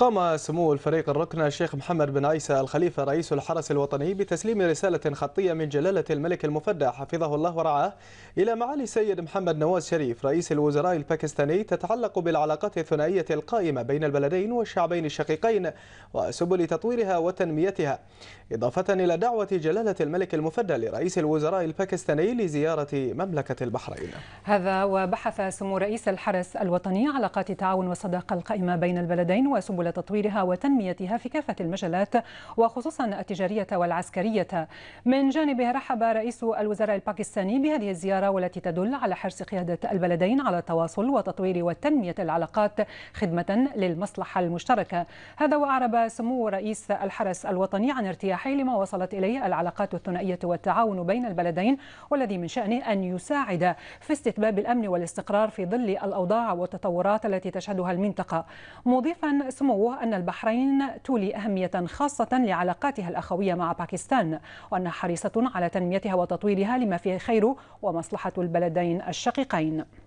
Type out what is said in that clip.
قام سمو الفريق الركن الشيخ محمد بن عيسى الخليفة رئيس الحرس الوطني بتسليم رسالة خطية من جلالة الملك المفدى حفظه الله ورعاه إلى معالي السيد محمد نواز شريف رئيس الوزراء الباكستاني تتعلق بالعلاقات الثنائية القائمة بين البلدين والشعبين الشقيقين وسبل تطويرها وتنميتها إضافة إلى دعوة جلالة الملك المفدى لرئيس الوزراء الباكستاني لزيارة مملكة البحرين هذا وبحث سمو رئيس الحرس الوطني علاقات التعاون والصداقة القائمة بين البلدين وسبل تطويرها وتنميتها في كافة المجالات وخصوصا التجارية والعسكرية من جانبه رحب رئيس الوزراء الباكستاني بهذه الزيارة والتي تدل على حرص قيادة البلدين على التواصل وتطوير وتنمية العلاقات خدمة للمصلحة المشتركة هذا وأعرب سمو رئيس الحرس الوطني عن ارتياح الرحيل ما وصلت إليه العلاقات الثنائية والتعاون بين البلدين والذي من شأنه أن يساعد في استتباب الأمن والاستقرار في ظل الأوضاع والتطورات التي تشهدها المنطقة مضيفا سموه أن البحرين تولي أهمية خاصة لعلاقاتها الأخوية مع باكستان وأنها حريصة على تنميتها وتطويرها لما فيه خير ومصلحة البلدين الشقيقين